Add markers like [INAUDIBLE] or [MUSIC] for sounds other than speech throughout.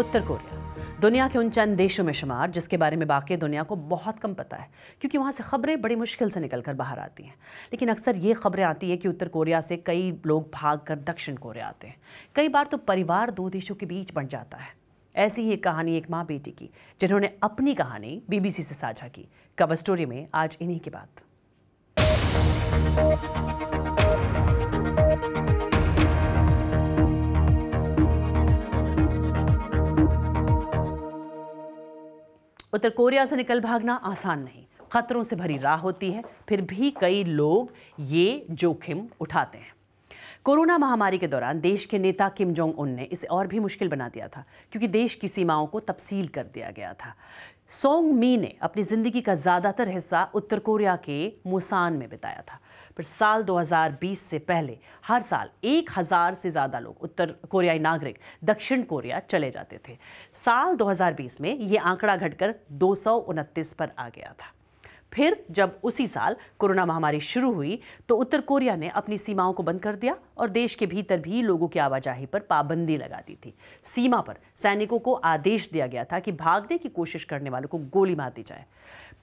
उत्तर Korea दुनिया के उन चंद देशों में शुमार जिसके बारे में बाकी दुनिया को बहुत कम पता है क्योंकि वहाँ से ख़बरें बड़ी मुश्किल से निकल कर बाहर आती हैं लेकिन अक्सर ये ख़बरें आती है कि उत्तर कोरिया से कई लोग भाग कर दक्षिण कोरिया आते हैं कई बार तो परिवार दो देशों के बीच बन जाता है ऐसी ही एक कहानी एक माँ बेटी की जिन्होंने अपनी कहानी बीबीसी से साझा की कवर स्टोरी में आज इन्हीं की बात उत्तर कोरिया से निकल भागना आसान नहीं खतरों से भरी राह होती है फिर भी कई लोग ये जोखिम उठाते हैं कोरोना महामारी के दौरान देश के नेता किम जोंग उन ने इसे और भी मुश्किल बना दिया था क्योंकि देश की सीमाओं को तफसील कर दिया गया था सोंग मी ने अपनी ज़िंदगी का ज़्यादातर हिस्सा उत्तर कोरिया के मुसान में बिताया था पर साल 2020 से पहले हर साल एक हज़ार से ज़्यादा लोग उत्तर कोरियाई नागरिक दक्षिण कोरिया चले जाते थे साल 2020 में ये आंकड़ा घटकर दो पर आ गया था फिर जब उसी साल कोरोना महामारी शुरू हुई तो उत्तर कोरिया ने अपनी सीमाओं को बंद कर दिया और देश के भीतर भी लोगों की आवाजाही पर पाबंदी लगा दी थी सीमा पर सैनिकों को आदेश दिया गया था कि भागने की कोशिश करने वालों को गोली मार दी जाए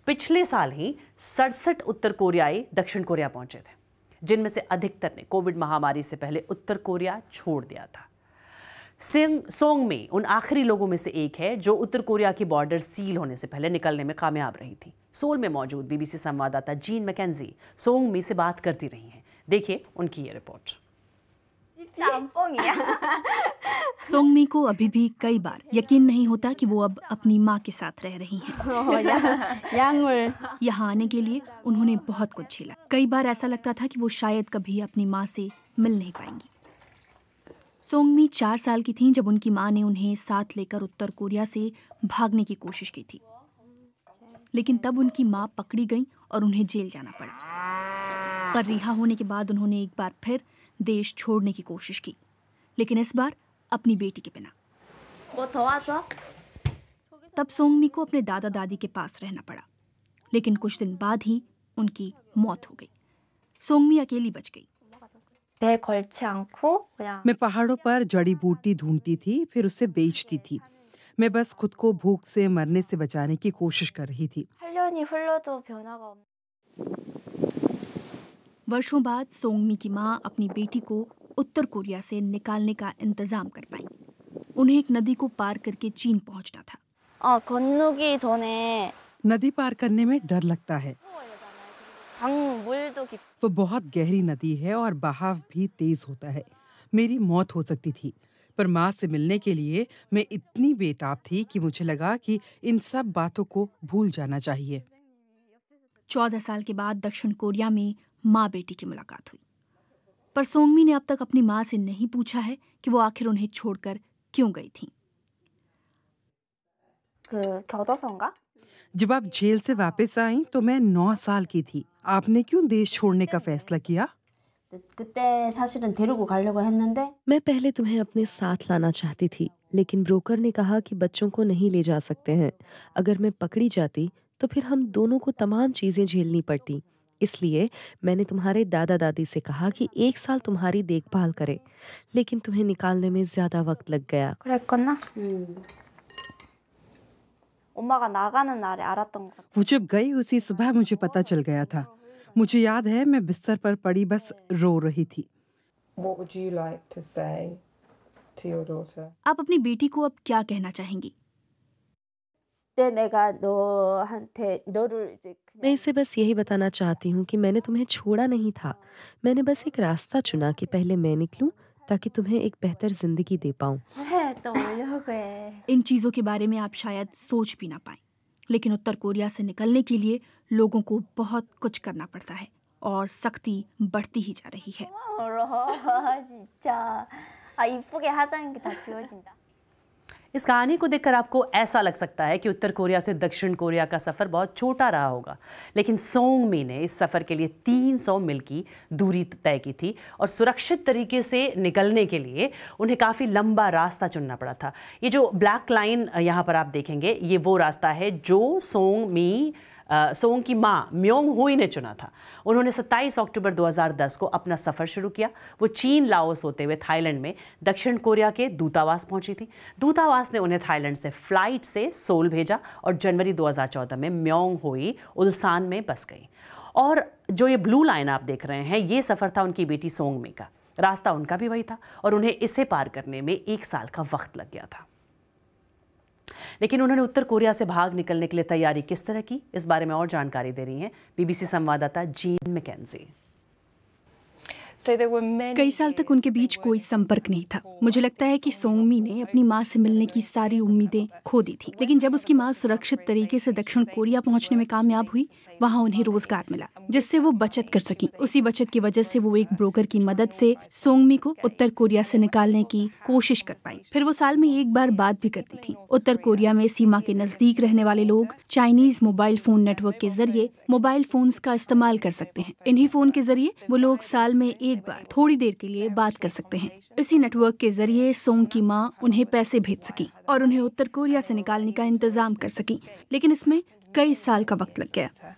पिछले साल ही सड़सठ उत्तर कोरियाई दक्षिण कोरिया पहुंचे थे जिनमें से अधिकतर ने कोविड महामारी से पहले उत्तर कोरिया छोड़ दिया था सिंग सोंग में उन आखिरी लोगों में से एक है जो उत्तर कोरिया की बॉर्डर सील होने से पहले निकलने में कामयाब रही थी सोल में मौजूद बीबीसी संवाददाता जीन मैकेजी सोंग में से बात करती रही हैं देखिए उनकी ये रिपोर्ट [LAUGHS] सोंगमी को अभी भी कई बार यकीन नहीं होता कि वो अब अपनी माँ के साथ रह रही हैं। [LAUGHS] यहाँ आने के लिए उन्होंने बहुत कुछ झेला कई बार ऐसा लगता था कि वो शायद कभी अपनी माँ से मिल नहीं पाएंगी सोंगमी चार साल की थीं जब उनकी माँ ने उन्हें साथ लेकर उत्तर कोरिया से भागने की कोशिश की थी लेकिन तब उनकी माँ पकड़ी गई और उन्हें जेल जाना पड़ा पर रिहा होने के बाद उन्होंने एक बार फिर देश छोड़ने की कोशिश की लेकिन इस बार अपनी बेटी के बिना तब सोंगमी को अपने दादा दादी के पास रहना पड़ा लेकिन कुछ दिन बाद ही उनकी मौत हो गई सोंगमी अकेली बच गई मैं पहाड़ों पर जड़ी बूटी ढूंढती थी फिर उसे बेचती थी मैं बस खुद को भूख से मरने से बचाने की कोशिश कर रही थी वर्षों बाद सोंगमी की मां अपनी बेटी को उत्तर कोरिया से निकालने का इंतजाम कर पाई उन्हें एक नदी को पार करके चीन पहुंचना था नदी पार करने में डर लगता है तो वो बहुत गहरी नदी है और बहाव भी तेज होता है मेरी मौत हो सकती थी पर माँ से मिलने के लिए मैं इतनी बेताब थी कि मुझे लगा कि इन सब बातों को भूल जाना चाहिए चौदह साल के बाद दक्षिण कोरिया में माँ बेटी की मुलाकात हुई पर सोंगमी ने अब तक अपनी माँ से नहीं पूछा है कि वो आखिर उन्हें छोड़कर क्यों गई थी जब आप जेल से वापस आई तो मैं नौ साल की थी आपने क्यों देश छोड़ने का फैसला किया मैं पहले तुम्हें अपने साथ लाना चाहती थी लेकिन ब्रोकर ने कहा कि बच्चों को नहीं ले जा सकते हैं अगर मैं पकड़ी जाती तो फिर हम दोनों को तमाम चीजें झेलनी पड़ती इसलिए मैंने तुम्हारे दादा दादी से कहा कि एक साल तुम्हारी देखभाल करे लेकिन तुम्हें निकालने में ज़्यादा वक्त लग गया हम्म। वो जब गई उसी सुबह मुझे पता चल गया था मुझे याद है मैं बिस्तर पर पड़ी बस रो रही थी आप अपनी बेटी को अब क्या कहना चाहेंगी मैं इसे बस यही बताना चाहती हूँ कि मैंने तुम्हें छोड़ा नहीं था मैंने बस एक रास्ता चुना कि पहले मैं निकलूँ ताकि तुम्हें एक बेहतर जिंदगी दे पाऊँ तो इन चीज़ों के बारे में आप शायद सोच भी ना पाए लेकिन उत्तर कोरिया से निकलने के लिए लोगों को बहुत कुछ करना पड़ता है और सख्ती बढ़ती ही जा रही है हाँ, इस कहानी को देखकर आपको ऐसा लग सकता है कि उत्तर कोरिया से दक्षिण कोरिया का सफ़र बहुत छोटा रहा होगा लेकिन सोंग मी ने इस सफ़र के लिए 300 मील की दूरी तय की थी और सुरक्षित तरीके से निकलने के लिए उन्हें काफ़ी लंबा रास्ता चुनना पड़ा था ये जो ब्लैक लाइन यहाँ पर आप देखेंगे ये वो रास्ता है जो सोंग मी सोंग की माँ म्योंग हुई ने चुना था उन्होंने 27 अक्टूबर 2010 को अपना सफ़र शुरू किया वो चीन लाओस होते हुए थाईलैंड में दक्षिण कोरिया के दूतावास पहुंची थी दूतावास ने उन्हें थाईलैंड से फ्लाइट से सोल भेजा और जनवरी 2014 में म्योंग हुई उल्सान में बस गई और जो ये ब्लू लाइन आप देख रहे हैं ये सफ़र था उनकी बेटी सोंग में का रास्ता उनका भी वही था और उन्हें इसे पार करने में एक साल का वक्त लग गया था लेकिन उन्होंने उत्तर कोरिया से भाग निकलने के लिए तैयारी किस तरह की इस बारे में और जानकारी दे रही हैं बीबीसी संवाददाता जीन मैकेंजी कई साल तक उनके बीच कोई संपर्क नहीं था मुझे लगता है कि सोमी ने अपनी माँ से मिलने की सारी उम्मीदें खो दी थी लेकिन जब उसकी माँ सुरक्षित तरीके से दक्षिण कोरिया पहुँचने में कामयाब हुई वहाँ उन्हें रोजगार मिला जिससे वो बचत कर सकी उसी बचत की वजह से वो एक ब्रोकर की मदद से सोंगमी को उत्तर कोरिया से निकालने की कोशिश कर पाई फिर वो साल में एक बार बात भी करती थी उत्तर कोरिया में सीमा के नजदीक रहने वाले लोग चाइनीज मोबाइल फोन नेटवर्क के जरिए मोबाइल फोन का इस्तेमाल कर सकते हैं इन्हीं फोन के जरिए वो लोग साल में एक एक बार थोड़ी देर के लिए बात कर सकते हैं इसी नेटवर्क के जरिए सोंग की माँ उन्हें पैसे भेज सकी और उन्हें उत्तर कोरिया से निकालने का इंतजाम कर सकी लेकिन इसमें कई साल का वक्त लग गया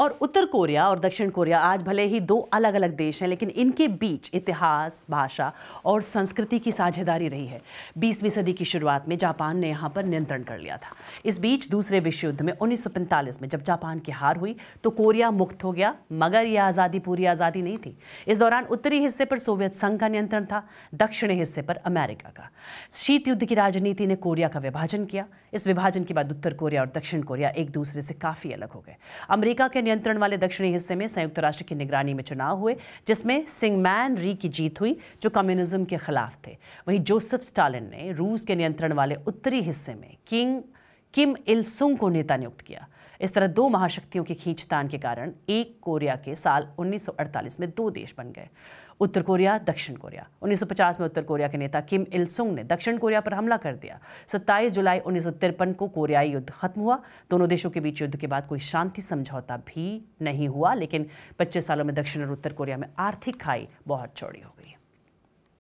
और उत्तर कोरिया और दक्षिण कोरिया आज भले ही दो अलग अलग देश हैं लेकिन इनके बीच इतिहास भाषा और संस्कृति की साझेदारी रही है बीसवीं सदी की शुरुआत में जापान ने यहाँ पर नियंत्रण कर लिया था इस बीच दूसरे विश्व युद्ध में उन्नीस में जब जापान की हार हुई तो कोरिया मुक्त हो गया मगर यह आज़ादी पूरी आज़ादी नहीं थी इस दौरान उत्तरी हिस्से पर सोवियत संघ का नियंत्रण था दक्षिणी हिस्से पर अमेरिका का शीत युद्ध की राजनीति ने कोरिया का विभाजन किया इस विभाजन के बाद उत्तर कोरिया और दक्षिण कोरिया एक दूसरे से काफ़ी अलग हो गए अमेरिका के नियंत्रण वाले दक्षिणी हिस्से में संयुक्त राष्ट्र की निगरानी में चुनाव हुए जिसमें सिंगमैन री की जीत हुई जो कम्युनिज्म के खिलाफ थे वहीं जोसेफ स्टालिन ने रूस के नियंत्रण वाले उत्तरी हिस्से में किंग किम इल सुंग को नेता नियुक्त किया इस तरह दो महाशक्तियों की खींचतान के कारण एक कोरिया के साल 1948 में दो देश बन गए उत्तर कोरिया दक्षिण कोरिया 1950 में उत्तर कोरिया के नेता किम इल सुंग ने दक्षिण कोरिया पर हमला कर दिया 27 जुलाई उन्नीस को कोरियाई युद्ध खत्म हुआ दोनों देशों के बीच युद्ध के बाद कोई शांति समझौता भी नहीं हुआ लेकिन पच्चीस सालों में दक्षिण और उत्तर कोरिया में आर्थिक खाई बहुत चौड़ी हो गई